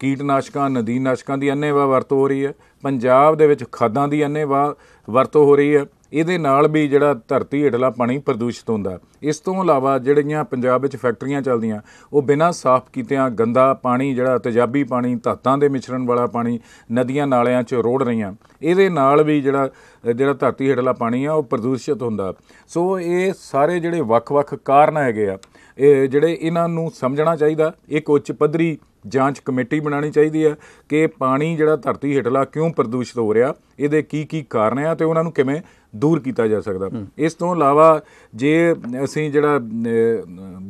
Speaker 2: ਕੀਟਨਾਸ਼ਕਾਂ ਨਦੀਨਾਸ਼ਕਾਂ ਦੀ ਅੰਨੇਵਾ ਵਰਤੋਂ ਹੋ ਰਹੀ ਹੈ ਪੰਜਾਬ ਦੇ ਵਿੱਚ ਖਾਦਾਂ ਦੀ ਅੰਨੇਵਾ ਵਰਤੋਂ ਹੋ ਰਹੀ ਹੈ ਇਹਦੇ ਨਾਲ ਵੀ ਜਿਹੜਾ ਧਰਤੀ ਹੇਠਲਾ ਪਾਣੀ ਪ੍ਰਦੂਸ਼ਿਤ ਹੁੰਦਾ ਇਸ ਤੋਂ ਇਲਾਵਾ ਜਿਹੜੀਆਂ ਪੰਜਾਬ ਵਿੱਚ ਫੈਕਟਰੀਆਂ ਚੱਲਦੀਆਂ ਉਹ ਬਿਨਾਂ ਸਾਫ਼ ਕੀਤਿਆਂ ਗੰਦਾ ਪਾਣੀ ਜਿਹੜਾ ਤੇਜ਼ਾਬੀ ਪਾਣੀ ਧਾਤਾਂ ਦੇ ਮਿਸ਼ਰਣ ਵਾਲਾ ਪਾਣੀ ਨਦੀਆਂ ਨਾਲਿਆਂ 'ਚ ਰੋੜ ਰਹੀਆਂ ਇਹਦੇ ਨਾਲ ਵੀ ਜਿਹੜਾ ਜਿਹੜਾ ਧਰਤੀ ਹੇਠਲਾ ਪਾਣੀ ਆ ਉਹ ਪ੍ਰਦੂਸ਼ਿਤ ਹੁੰਦਾ ਸੋ ਇਹ ਸਾਰੇ ਜਿਹੜੇ ਵੱਖ-ਵੱਖ ਕਾਰਨ ਹੈਗੇ ਆ ਇਹ ਜਿਹੜੇ ਇਹਨਾਂ ਨੂੰ ਸਮਝਣਾ ਚਾਹੀਦਾ ਇੱਕ ਉੱਚ ਪੱਧਰੀ ਜਾਂਚ ਕਮੇਟੀ ਬਣਾਉਣੀ ਚਾਹੀਦੀ ਹੈ ਕਿ ਪਾਣੀ ਜਿਹੜਾ ਧਰਤੀ ਹੇਠਲਾ ਕਿਉਂ ਪ੍ਰਦੂਸ਼ਿਤ ਹੋ ਰਿਹਾ ਇਹਦੇ ਕੀ ਕੀ ਕਾਰਨ ਆ ਤੇ ਉਹਨਾਂ ਨੂੰ ਕਿਵੇਂ ਦੂਰ ਕੀਤਾ ਜਾ ਸਕਦਾ ਇਸ ਤੋਂ ਇਲਾਵਾ ਜੇ ਅਸੀਂ ਜਿਹੜਾ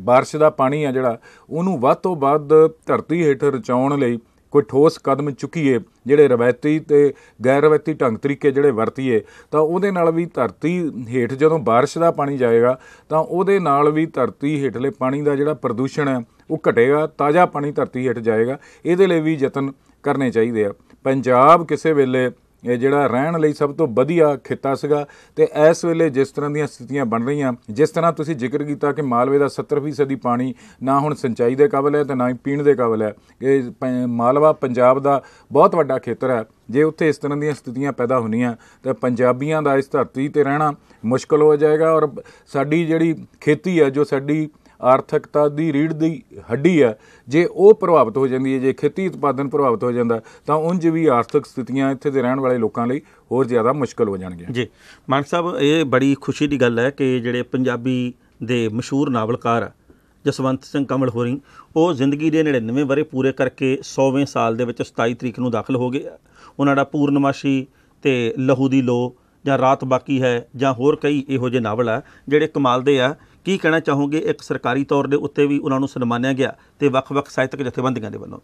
Speaker 2: بارش ਦਾ ਪਾਣੀ ਆ ਜਿਹੜਾ ਉਹਨੂੰ ਵੱਧ ਤੋਂ ਵੱਧ ਧਰਤੀ ਹੇਠ ਰਚਾਉਣ ਲਈ ਕੋਈ ਠੋਸ ਕਦਮ ਚੁੱਕੀਏ ਜਿਹੜੇ ਰਵਾਇਤੀ ਤੇ ਗੈਰ ਰਵਾਇਤੀ ਢੰਗ ਤਰੀਕੇ ਜਿਹੜੇ ਵਰਤੀਏ ਤਾਂ ਉਹਦੇ ਨਾਲ ਵੀ ਧਰਤੀ ਹੇਠ ਜਦੋਂ بارش ਦਾ ਪਾਣੀ ਜਾਏਗਾ ਤਾਂ ਉਹਦੇ ਨਾਲ ਵੀ ਧਰਤੀ ਹੇਠਲੇ ਪਾਣੀ ਦਾ ਜਿਹੜਾ ਪ੍ਰਦੂਸ਼ਣ ਹੈ ਉਹ ਘਟੇਗਾ ਤਾਜ਼ਾ ਪਾਣੀ ਧਰਤੀ ਹੇਠ ਜਾਏਗਾ ਇਹਦੇ ਲਈ ਵੀ ਯਤਨ ਕਰਨੇ ਚਾਹੀਦੇ ਆ ਪੰਜਾਬ ਕਿਸੇ ਵੇਲੇ ਇਹ ਜਿਹੜਾ ਰਹਿਣ ਲਈ ਸਭ ਤੋਂ ਵਧੀਆ ਖੇਤਾ ਸੀਗਾ ਤੇ ਇਸ ਵੇਲੇ ਜਿਸ ਤਰ੍ਹਾਂ ਦੀਆਂ ਸਥਿਤੀਆਂ ਬਣ ਰਹੀਆਂ ਜਿਸ ਤਰ੍ਹਾਂ ਤੁਸੀਂ ਜ਼ਿਕਰ ਕੀਤਾ ਕਿ ਮਾਲਵੇ ਦਾ 70% ਦੀ ਪਾਣੀ ਨਾ ਹੁਣ ਸਿੰਚਾਈ ਦੇ ਕਾਬਲ ਹੈ ਤੇ ਨਾ ਹੀ ਪੀਣ ਦੇ ਕਾਬਲ ਹੈ ਇਹ ਮਾਲਵਾ ਪੰਜਾਬ ਦਾ ਬਹੁਤ ਵੱਡਾ ਖੇਤਰ ਹੈ ਜੇ ਉੱਥੇ ਇਸ ਤਰ੍ਹਾਂ ਦੀਆਂ ਸਥਿਤੀਆਂ ਪੈਦਾ ਹੁੰਦੀਆਂ ਤਾਂ ਪੰਜਾਬੀਆਂ ਦਾ ਇਸ ਧਰਤੀ ਤੇ ਰਹਿਣਾ ਮੁਸ਼ਕਲ ਹੋ ਜਾਏਗਾ ਔਰ ਸਾਡੀ ਜਿਹੜੀ ਖੇਤੀ ਹੈ ਜੋ ਸਾਡੀ ਆਰਥਿਕਤਾ ਦੀ ਰੀੜ ਦੀ ਹੱਡੀ ਹੈ ਜੇ ਉਹ ਪ੍ਰਭਾਵਿਤ ਹੋ ਜਾਂਦੀ ਹੈ ਜੇ ਖੇਤੀ ਉਤਪਾਦਨ ਪ੍ਰਭਾਵਿਤ ਹੋ ਜਾਂਦਾ ਤਾਂ ਉਂਝ ਵੀ ਆਰਥਿਕ ਸਥਿਤੀਆਂ ਇੱਥੇ ਦੇ ਰਹਿਣ ਵਾਲੇ ਲੋਕਾਂ ਲਈ ਹੋਰ ਜ਼ਿਆਦਾ ਮੁਸ਼ਕਲ ਹੋ ਜਾਣਗੀਆਂ
Speaker 1: ਜੀ ਮਾਨ ਸਾਹਿਬ ਇਹ ਬੜੀ ਖੁਸ਼ੀ ਦੀ ਗੱਲ ਹੈ ਕਿ ਜਿਹੜੇ ਪੰਜਾਬੀ ਦੇ ਮਸ਼ਹੂਰ ਨਾਵਲਕਾਰ ਜਸਵੰਤ ਸਿੰਘ ਕਮਲ ਹੋਰੀ ਉਹ ਜ਼ਿੰਦਗੀ ਦੇ 99 ਬਰੇ ਪੂਰੇ ਕਰਕੇ 100ਵੇਂ ਸਾਲ ਦੇ ਵਿੱਚ 27 ਤਰੀਕ ਨੂੰ ਦਾਖਲ ਹੋ ਗਏ ਉਹਨਾਂ ਦਾ ਪੂਰਨਮਾਸ਼ੀ ਤੇ ਲਹੂ ਦੀ ਲੋ ਜਾਂ ਰਾਤ ਬਾਕੀ ਹੈ ਜਾਂ ਹੋਰ ਕਈ ਇਹੋ ਜਿਹੇ ਨਾਵਲ ਆ ਜਿਹੜੇ ਕਮਾਲ ਦੇ ਆ ਕੀ ਕਹਿਣਾ ਚਾਹੋਗੇ ਇੱਕ ਸਰਕਾਰੀ ਤੌਰ ਦੇ ਉੱਤੇ ਵੀ ਉਹਨਾਂ ਨੂੰ ਸਨਮਾਨਿਆ ਗਿਆ ਤੇ ਵੱਖ-ਵੱਖ ਸਾਹਿਤਕ ਜਥੇਬੰਦੀਆਂ ਦੇ ਵੱਲੋਂ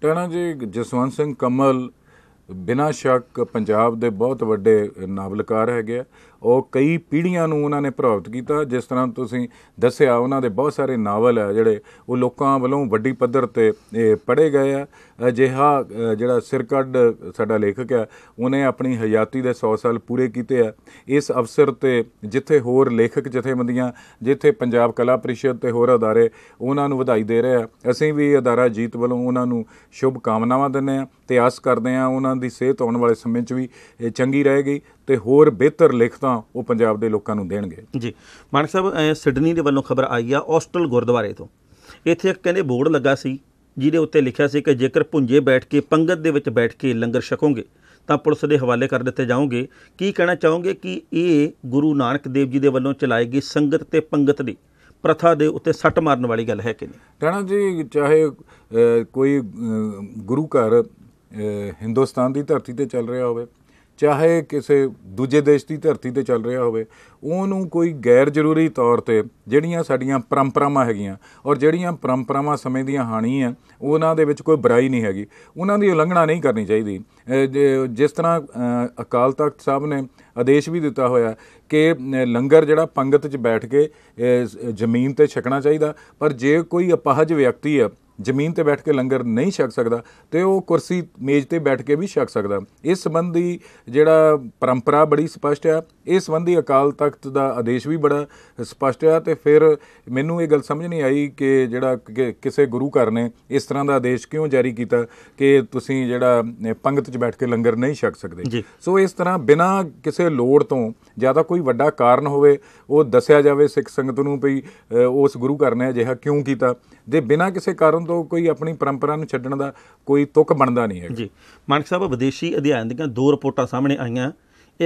Speaker 1: ਟਾਣਾ ਜੀ ਜਸਵੰਤ ਸਿੰਘ ਕਮਲ
Speaker 2: ਬਿਨਾਂ ਸ਼ੱਕ ਪੰਜਾਬ ਦੇ ਬਹੁਤ ਵੱਡੇ ਨਾਵਲਕਾਰ ਹੈਗੇ ਆ ਉਹ ਕਈ ਪੀੜ੍ਹੀਆਂ ਨੂੰ ਉਹਨਾਂ ਨੇ ਪ੍ਰਭਾਵਿਤ ਕੀਤਾ ਜਿਸ ਤਰ੍ਹਾਂ ਤੁਸੀਂ ਦੱਸਿਆ ਉਹਨਾਂ ਦੇ ਬਹੁਤ ਸਾਰੇ ਨਾਵਲ ਆ ਜਿਹੜੇ ਉਹ ਲੋਕਾਂ ਵੱਲੋਂ ਵੱਡੀ ਪੱਧਰ ਤੇ ਪੜ੍ਹੇ ਗਏ ਆ ਅਜਿਹਾ ਜਿਹੜਾ ਸਿਰਕੱਢ ਸਾਡਾ ਲੇਖਕ ਹੈ ਉਹਨੇ ਆਪਣੀ ਹਯਾਤੀ ਦੇ 100 ਸਾਲ ਪੂਰੇ ਕੀਤੇ ਆ ਇਸ ਅਵਸਰ ਤੇ ਜਿੱਥੇ ਹੋਰ ਲੇਖਕ ਜਥੇਬੰਦੀਆਂ ਜਿੱਥੇ ਪੰਜਾਬ ਕਲਾ ਪ੍ਰੀਸ਼ਦ ਤੇ ਹੋਰ ਅਦਾਰੇ ਉਹਨਾਂ ਨੂੰ ਵਧਾਈ ਦੇ ਰਹੇ ਆ ਅਸੀਂ ਵੀ ਅਦਾਰਾ ਜੀਤ ਵੱਲੋਂ ਉਹਨਾਂ ਨੂੰ ਸ਼ੁਭ ਕਾਮਨਾਵਾਂ ਦਿੰਦੇ ਆ ਤੇ ਆਸ ਕਰਦੇ ਆ ਉਹਨਾਂ ਦੀ ਸਿਹਤ ਆਉਣ ਵਾਲੇ ਸਮੇਂ 'ਚ ਵੀ ਚੰਗੀ ਰਹੇਗੀ ਤੇ ਹੋਰ ਬਿਹਤਰ ਲਿਖਤਾਂ ਉਹ ਪੰਜਾਬ ਦੇ ਲੋਕਾਂ ਨੂੰ
Speaker 1: ਦੇਣਗੇ ਜੀ ਮਾਨਕ ਸਾਹਿਬ ਸਿਡਨੀ ਦੇ ਵੱਲੋਂ ਖਬਰ ਆਈ ਆ ਹੌਸਟਲ ਗੁਰਦੁਆਰੇ ਤੋਂ ਇੱਥੇ ਕਹਿੰਦੇ ਬੋਰਡ ਲੱਗਾ ਸੀ ਜਿਹਦੇ ਉੱਤੇ ਲਿਖਿਆ ਸੀ ਕਿ ਜੇਕਰ ਭੁੰਜੇ ਬੈਠ ਕੇ ਪੰਗਤ ਦੇ ਵਿੱਚ ਬੈਠ ਕੇ ਲੰਗਰ ਛਕੋਗੇ ਤਾਂ ਪੁਲਿਸ ਦੇ ਹਵਾਲੇ ਕਰ ਦਿੱਤੇ ਜਾਓਗੇ ਕੀ ਕਹਿਣਾ ਚਾਹੋਗੇ ਕਿ ਇਹ ਗੁਰੂ ਨਾਨਕ ਦੇਵ ਜੀ ਦੇ ਵੱਲੋਂ ਚਲਾਈ ਗਈ ਸੰਗਤ ਤੇ ਪੰਗਤ ਦੀ ਪ੍ਰਥਾ ਦੇ ਉੱਤੇ ਸੱਟ ਮਾਰਨ ਵਾਲੀ ਗੱਲ ਹੈ ਕਿ ਨਹੀਂ ਰਾਣਾ
Speaker 2: ਜੀ ਚਾਹੇ ਕੋਈ ਗੁਰੂ ਘਰ ਹਿੰਦੁਸਤਾਨ ਦੀ ਧਰਤੀ ਤੇ ਚੱਲ ਰਿਹਾ ਹੋਵੇ ਚਾਹੇ ਕਿਸੇ ਦੂਜੇ ਦੇਸ਼ ਦੀ ਧਰਤੀ ਤੇ ਚੱਲ ਰਿਹਾ ਹੋਵੇ ਉਹਨੂੰ ਕੋਈ ਗੈਰ ਜ਼ਰੂਰੀ ਤੌਰ ਤੇ ਜਿਹੜੀਆਂ ਸਾਡੀਆਂ ਪਰੰਪਰਾਵਾਂ ਹੈਗੀਆਂ ਔਰ ਜਿਹੜੀਆਂ ਪਰੰਪਰਾਵਾਂ ਸਮੇਂ ਦੀਆਂ ਹਾਨੀ ਆ ਉਹਨਾਂ ਦੇ ਵਿੱਚ ਕੋਈ ਬੁਰਾਈ ਨਹੀਂ ਹੈਗੀ ਉਹਨਾਂ ਦੀ ਉਲੰਘਣਾ ਨਹੀਂ ਕਰਨੀ ਚਾਹੀਦੀ ਜਿਸ ਤਰ੍ਹਾਂ ਅਕਾਲ ਤਖਤ ਸਾਹਿਬ ਨੇ ਆਦੇਸ਼ ਵੀ ਦਿੱਤਾ ਹੋਇਆ ਕਿ ਲੰਗਰ ਜਿਹੜਾ ਪੰਗਤ 'ਚ ਬੈਠ ਕੇ ਜ਼ਮੀਨ ਤੇ ਛਕਣਾ ਚਾਹੀਦਾ ਪਰ ਜੇ ਕੋਈ ਅਪਾਹਜ ਵਿਅਕਤੀ ਆ ਜ਼ਮੀਨ ਤੇ ਬੈਠ ਕੇ ਲੰਗਰ ਨਹੀਂ ਛਕ ਸਕਦਾ ਤੇ ਉਹ ਕੁਰਸੀ ਮੇਜ਼ ਤੇ ਬੈਠ ਕੇ ਵੀ ਛਕ ਸਕਦਾ ਇਸ ਸੰਬੰਧੀ ਜਿਹੜਾ ਪਰੰਪਰਾ ਬੜੀ ਸਪਸ਼ਟ ਆ ਇਸ ਸੰਬੰਧੀ ਅਕਾਲ ਤਖਤ ਦਾ ਆਦੇਸ਼ ਵੀ ਬੜਾ ਸਪਸ਼ਟ ਆ ਤੇ ਫਿਰ ਮੈਨੂੰ ਇਹ ਗੱਲ ਸਮਝ ਨਹੀਂ ਆਈ ਕਿ ਜਿਹੜਾ ਕਿਸੇ ਗੁਰੂ ਘਰ ਨੇ ਇਸ ਤਰ੍ਹਾਂ ਦਾ ਆਦੇਸ਼ ਕਿਉਂ ਜਾਰੀ ਕੀਤਾ ਕਿ ਤੁਸੀਂ ਜਿਹੜਾ ਪੰਗਤ 'ਚ ਬੈਠ ਕੇ ਲੰਗਰ ਨਹੀਂ ਛਕ ਸਕਦੇ ਸੋ ਇਸ ਤਰ੍ਹਾਂ ਬਿਨਾਂ ਕਿਸੇ ਲੋੜ ਤੋਂ ਜਿਆਦਾ ਕੋਈ ਵੱਡਾ ਕਾਰਨ ਹੋਵੇ ਉਹ ਦੱਸਿਆ ਜਾਵੇ ਸਿੱਖ ਸੰਗਤ ਨੂੰ ਵੀ ਉਸ ਗੁਰੂ ਘਰ ਨੇ ਅਜਿਹਾ ਕਿਉਂ ਕੀਤਾ ਦੇ ਬਿਨਾਂ
Speaker 1: ਕਿਸੇ ਕਾਰਨ ਤੋਂ ਕੋਈ ਆਪਣੀ ਪਰੰਪਰਾ ਨੂੰ ਛੱਡਣ ਦਾ ਕੋਈ ਤੁਕ ਬਣਦਾ ਨਹੀਂ ਹੈ ਜੀ ਮਾਨਕ ਸਾਹਿਬ ਵਿਦੇਸ਼ੀ ਅਧਿਐਨ ਦੀਆਂ ਦੋ ਰਿਪੋਰਟਾਂ ਸਾਹਮਣੇ ਆਈਆਂ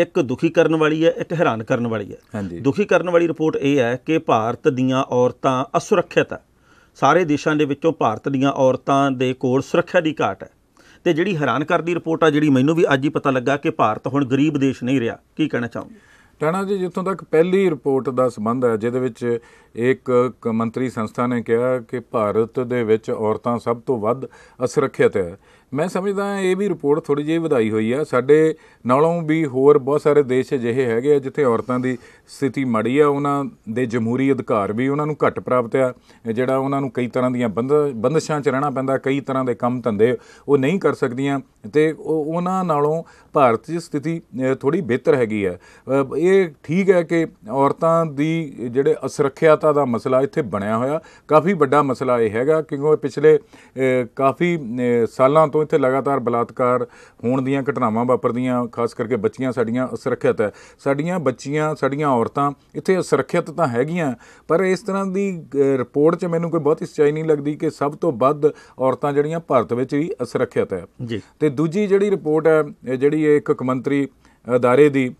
Speaker 1: ਇੱਕ ਦੁਖੀ ਕਰਨ ਵਾਲੀ ਹੈ ਇੱਕ ਹੈਰਾਨ ਕਰਨ ਵਾਲੀ ਹੈ ਦੁਖੀ ਕਰਨ ਵਾਲੀ ਰਿਪੋਰਟ ਇਹ ਹੈ ਕਿ ਭਾਰਤ ਦੀਆਂ ਔਰਤਾਂ ਅਸੁਰੱਖਿਅਤ ਹੈ ਸਾਰੇ ਦੇਸ਼ਾਂ ਦੇ ਵਿੱਚੋਂ ਭਾਰਤ ਦੀਆਂ ਔਰਤਾਂ ਦੇ ਕੋਲ ਸੁਰੱਖਿਆ ਦੀ ਘਾਟ ਹੈ ਤੇ ਜਿਹੜੀ ਹੈਰਾਨ ਕਰਦੀ ਰਿਪੋਰਟ ਆ ਜਿਹੜੀ ਮੈਨੂੰ ਵੀ ਅੱਜ ਹੀ ਪਤਾ ਲੱਗਾ ਕਿ ਭਾਰਤ ਹੁਣ ਗਰੀਬ ਦੇਸ਼ ਨਹੀਂ ਰਿਹਾ ਕੀ ਕਹਿਣਾ ਚਾਹੋਗੇ ਟਾਣਾ ਜੀ ਜਿੱਥੋਂ ਤੱਕ ਪਹਿਲੀ
Speaker 2: ਰਿਪੋਰਟ ਦਾ ਸੰਬੰਧ ਹੈ ਜਿਹਦੇ ਵਿੱਚ ਇੱਕ ਮੰਤਰੀ ਸੰਸਥਾ ਨੇ ਕਿਹਾ ਕਿ ਭਾਰਤ ਦੇ ਵਿੱਚ ਔਰਤਾਂ ਸਭ ਤੋਂ ਵੱਧ ਅਸੁਰੱਖਿਅਤ ਹੈ ਮੈਂ ਸਮਝਦਾ ਇਹ ਵੀ ਰਿਪੋਰਟ ਥੋੜੀ ਜਿਹੀ ਵਧਾਈ ਹੋਈ ਆ ਸਾਡੇ ਨਾਲੋਂ ਵੀ ਹੋਰ ਬਹੁਤ ਸਾਰੇ ਦੇਸ਼ ਅਜਿਹੇ ਹੈਗੇ ਆ ਜਿੱਥੇ ਔਰਤਾਂ ਦੀ ਸਥਿਤੀ ਮਾੜੀ ਆ ਉਹਨਾਂ ਦੇ ਜਮਹੂਰੀ ਅਧਿਕਾਰ ਵੀ ਉਹਨਾਂ ਨੂੰ ਘੱਟ ਪ੍ਰਾਪਤ ਆ ਜਿਹੜਾ ਉਹਨਾਂ ਨੂੰ ਕਈ ਤਰ੍ਹਾਂ ਦੀਆਂ ਬੰਦਸ਼ਾਂ 'ਚ ਰਹਿਣਾ ਪੈਂਦਾ ਕਈ ਤਰ੍ਹਾਂ ਦੇ ਕੰਮ ਧੰਦੇ ਉਹ ਨਹੀਂ ਕਰ ਸਕਦੀਆਂ ਤੇ ਉਹਨਾਂ ਨਾਲੋਂ ਭਾਰਤ ਦੀ ਸਥਿਤੀ ਥੋੜੀ ਬਿਹਤਰ ਹੈਗੀ ਆ ਇਹ ਠੀਕ ਹੈ ਕਿ ਔਰਤਾਂ ਦੀ ਜਿਹੜੇ ਅਸੁਰੱਖਿਆਤਾ ਦਾ ਮਸਲਾ ਇੱਥੇ ਬਣਿਆ ਹੋਇਆ ਕਾਫੀ ਵੱਡਾ ਮਸਲਾ ਇਹ ਹੈਗਾ ਕਿਉਂਕਿ ਪਿਛਲੇ ਕਾਫੀ ਸਾਲਾਂ ਤੋਂ ਤੋਂ ਇੱਥੇ ਲਗਾਤਾਰ ਬਲਾਤਕਾਰ ਹੋਣ ਦੀਆਂ ਘਟਨਾਵਾਂ ਵਾਪਰਦੀਆਂ ਖਾਸ ਕਰਕੇ ਬੱਚੀਆਂ ਸਾਡੀਆਂ ਸੁਰੱਖਿਅਤ ਹੈ ਸਾਡੀਆਂ ਬੱਚੀਆਂ ਸਾਡੀਆਂ ਔਰਤਾਂ ਇੱਥੇ ਸੁਰੱਖਿਅਤ ਤਾਂ ਹੈਗੀਆਂ ਪਰ ਇਸ ਤਰ੍ਹਾਂ ਦੀ ਰਿਪੋਰਟ 'ਚ ਮੈਨੂੰ ਕੋਈ ਬਹੁਤੀ ਸਚਾਈ ਨਹੀਂ ਲੱਗਦੀ ਕਿ ਸਭ ਤੋਂ ਵੱਧ ਔਰਤਾਂ ਜਿਹੜੀਆਂ ਭਾਰਤ ਵਿੱਚ ਵੀ ਅਸੁਰੱਖਿਅਤ ਹੈ ਜੀ ਤੇ ਦੂਜੀ ਜਿਹੜੀ ਰਿਪੋਰਟ ਹੈ ਜਿਹੜੀ ਇੱਕ ਕਮੰਤਰੀ ਅਦਾਰੇ ਦੀ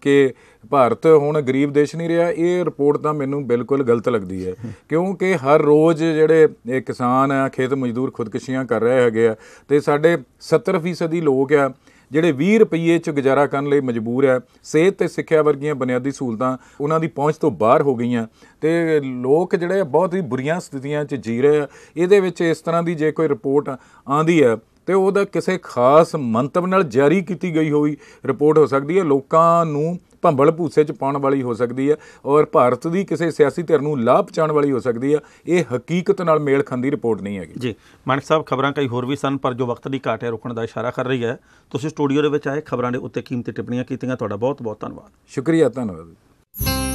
Speaker 2: ਕਿ ਭਾਰਤ ਹੁਣ ਗਰੀਬ ਦੇਸ਼ ਨਹੀਂ ਰਿਹਾ ਇਹ ਰਿਪੋਰਟ ਤਾਂ ਮੈਨੂੰ ਬਿਲਕੁਲ ਗਲਤ ਲੱਗਦੀ ਹੈ ਕਿਉਂਕਿ ਹਰ ਰੋਜ਼ ਜਿਹੜੇ ਕਿਸਾਨ ਆ ਖੇਤ ਮਜ਼ਦੂਰ ਖੁਦਕਸ਼ੀਆਂ ਕਰ ਰਹੇ ਹੈਗੇ ਆ ਤੇ ਸਾਡੇ 70% ਦੀ ਲੋਕ ਆ ਜਿਹੜੇ 20 ਰੁਪਏ ਚ ਗੁਜ਼ਾਰਾ ਕਰਨ ਲਈ ਮਜਬੂਰ ਹੈ ਸਿਹਤ ਤੇ ਸਿੱਖਿਆ ਵਰਗੀਆਂ ਬੁਨਿਆਦੀ ਸਹੂਲਤਾਂ ਉਹਨਾਂ ਦੀ ਪਹੁੰਚ ਤੋਂ ਬਾਹਰ ਹੋ ਗਈਆਂ ਤੇ ਲੋਕ ਜਿਹੜੇ ਬਹੁਤ ਹੀ ਬੁਰੀਆਂ ਸਥਿਤੀਆਂ 'ਚ ਜੀ ਰਹੇ ਆ ਇਹਦੇ ਵਿੱਚ ਇਸ ਤਰ੍ਹਾਂ ਦੀ ਜੇ ਕੋਈ ਰਿਪੋਰਟ ਆਂਦੀ ਹੈ ਤੇ ਉਹਦਾ ਕਿਸੇ ਖਾਸ ਮੰਤਵ ਨਾਲ ਜਾਰੀ ਕੀਤੀ ਗਈ ਹੋਈ ਰਿਪੋਰਟ ਹੋ ਸਕਦੀ ਹੈ ਲੋਕਾਂ ਨੂੰ ਭੰਬਲ ਭੂਸੇ 'ਚ ਪਾਉਣ ਵਾਲੀ ਹੋ ਸਕਦੀ ਹੈ ਔਰ ਭਾਰਤ ਦੀ ਕਿਸੇ ਸਿਆਸੀ ਧਿਰ ਨੂੰ ਲਾਭ ਪਹੁੰਚਾਉਣ ਵਾਲੀ ਹੋ ਸਕਦੀ ਹੈ ਇਹ ਹਕੀਕਤ ਨਾਲ ਮੇਲ ਖਾਂਦੀ ਰਿਪੋਰਟ ਨਹੀਂ ਹੈਗੀ
Speaker 1: ਜੀ ਮਾਨਕ ਸਾਹਿਬ ਖਬਰਾਂ ਕਈ ਹੋਰ ਵੀ ਸਨ ਪਰ ਜੋ ਵਕਤ ਦੀ ਘਾਟ ਹੈ ਰੁਕਣ ਦਾ ਇਸ਼ਾਰਾ ਕਰ ਰਹੀ ਹੈ ਤੁਸੀਂ ਸਟੂਡੀਓ ਦੇ ਵਿੱਚ ਆਏ ਖਬਰਾਂ ਦੇ ਉੱਤੇ ਕੀਮਤੀ ਟਿੱਪਣੀਆਂ ਕੀਤੀਆਂ ਤੁਹਾਡਾ ਬਹੁਤ ਬਹੁਤ ਧੰਨਵਾਦ ਸ਼ੁਕਰੀਆ ਧੰਨਵਾਦ